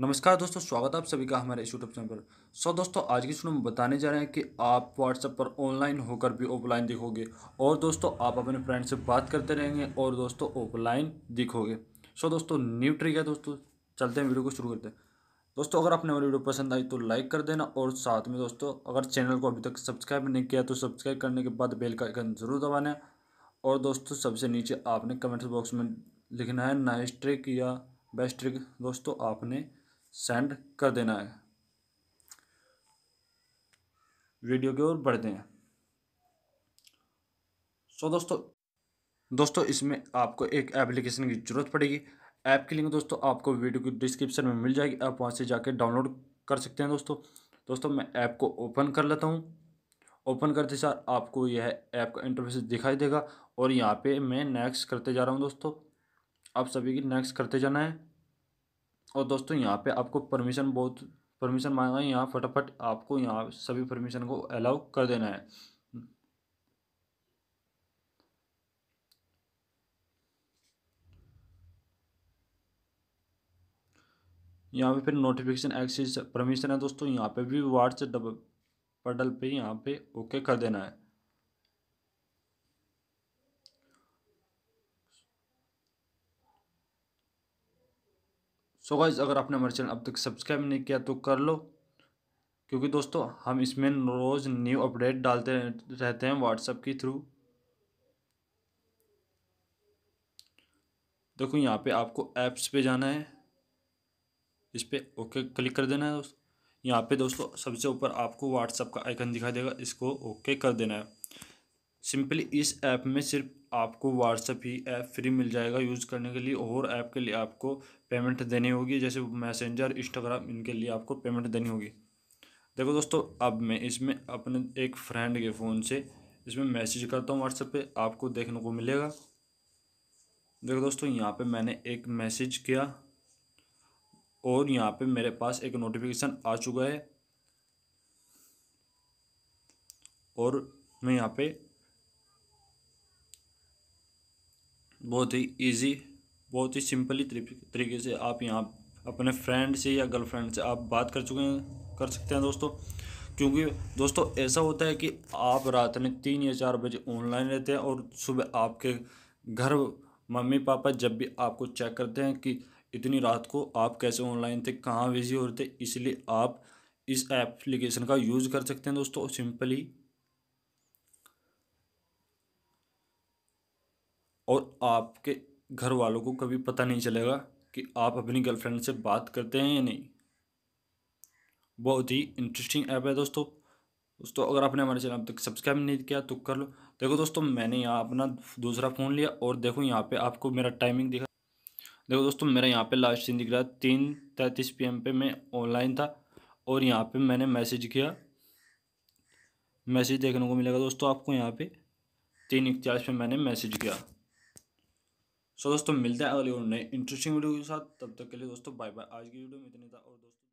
नमस्कार दोस्तों स्वागत है आप सभी का हमारे इस यूट्यूब चैनल पर सो दोस्तों आज की वीडियो में बताने जा रहे हैं कि आप व्हाट्सएप पर ऑनलाइन होकर भी ऑफलाइन दिखोगे और दोस्तों आप अपने फ्रेंड से बात करते रहेंगे और दोस्तों ऑफलाइन दिखोगे सो दोस्तों न्यू ट्रिक है दोस्तों चलते हैं वीडियो को शुरू करते हैं दोस्तों अगर आपने हमारी वीडियो पसंद आई तो लाइक कर देना और साथ में दोस्तों अगर चैनल को अभी तक सब्सक्राइब नहीं किया तो सब्सक्राइब करने के बाद बेल का आइकन जरूर दबाना और दोस्तों सबसे नीचे आपने कमेंट बॉक्स में लिखना है नाइस ट्रिक या बेस्ट ट्रिक दोस्तों आपने सेंड कर देना है वीडियो की ओर बढ़ते हैं सो दोस्तों दोस्तों इसमें आपको एक एप्लीकेशन की ज़रूरत पड़ेगी ऐप की लिंक दोस्तों आपको वीडियो की डिस्क्रिप्शन में मिल जाएगी आप वहाँ से जाके डाउनलोड कर सकते हैं दोस्तों दोस्तों मैं ऐप को ओपन कर लेता हूँ ओपन करते सर आपको यह ऐप का इंटरफेस दिखाई देगा और यहाँ पे मैं नेक्स्ट करते जा रहा हूँ दोस्तों आप सभी की नेक्स्ट करते जाना है और दोस्तों यहाँ पे आपको परमिशन बहुत परमिशन मांगा है यहाँ फटाफट आपको यहाँ सभी परमिशन को अलाउ कर देना है यहाँ पे फिर नोटिफिकेशन एक्सेस परमिशन है दोस्तों यहाँ पे भी व्हाट्सएप डबल पडल पे यहाँ पे ओके कर देना है सो गाइज अगर आपने हमारे चैनल अब तक सब्सक्राइब नहीं किया तो कर लो क्योंकि दोस्तों हम इसमें रोज़ न्यू अपडेट डालते रहते हैं व्हाट्सएप के थ्रू देखो यहाँ पे आपको ऐप्स पे जाना है इस पर ओके क्लिक कर देना है दोस्तों यहाँ पे दोस्तों सबसे ऊपर आपको व्हाट्सअप का आइकन दिखाई देगा इसको ओके कर देना है सिंपली इस ऐप में सिर्फ आपको व्हाट्सअप ही ऐप फ्री मिल जाएगा यूज़ करने के लिए और ऐप के लिए आपको पेमेंट देनी होगी जैसे मैसेंजर इंस्टाग्राम इनके लिए आपको पेमेंट देनी होगी देखो दोस्तों अब मैं इसमें अपने एक फ्रेंड के फ़ोन से इसमें मैसेज करता हूँ व्हाट्सएप पे आपको देखने को मिलेगा देखो दोस्तों यहाँ पे मैंने एक मैसेज किया और यहाँ पे मेरे पास एक नोटिफिकेशन आ चुका है और मैं यहाँ पे बहुत ही ईजी बहुत ही सिंपली तरीके से आप यहाँ अपने फ्रेंड से या गर्लफ्रेंड से आप बात कर चुके हैं कर सकते हैं दोस्तों क्योंकि दोस्तों ऐसा होता है कि आप रात में तीन या चार बजे ऑनलाइन रहते हैं और सुबह आपके घर मम्मी पापा जब भी आपको चेक करते हैं कि इतनी रात को आप कैसे ऑनलाइन थे कहाँ बिजी हो रहे थे इसलिए आप इस एप्लीकेशन का यूज़ कर सकते हैं दोस्तों सिंपली और आपके घर वालों को कभी पता नहीं चलेगा कि आप अपनी गर्लफ्रेंड से बात करते हैं या नहीं बहुत ही इंटरेस्टिंग ऐप है दोस्तों दोस्तों अगर आपने हमारे चैनल अब तक सब्सक्राइब नहीं किया तो कर लो देखो दोस्तों मैंने यहाँ अपना दूसरा फ़ोन लिया और देखो यहाँ पे आपको मेरा टाइमिंग दिखा देखो दोस्तों मेरा यहाँ पे लास्ट दिन दिख रहा है तीन तैंतीस पी पे मैं ऑनलाइन था और यहाँ पे मैंने मैसेज किया मैसेज देखने को मिलेगा दोस्तों आपको यहाँ पे तीन इकतालीस पे मैंने मैसेज किया सो दोस्तों मिलते हैं अगले नए इंटरेस्टिंग वीडियो के साथ तब तक के लिए दोस्तों बाय बाय आज की वीडियो में इतनी था और दोस्तों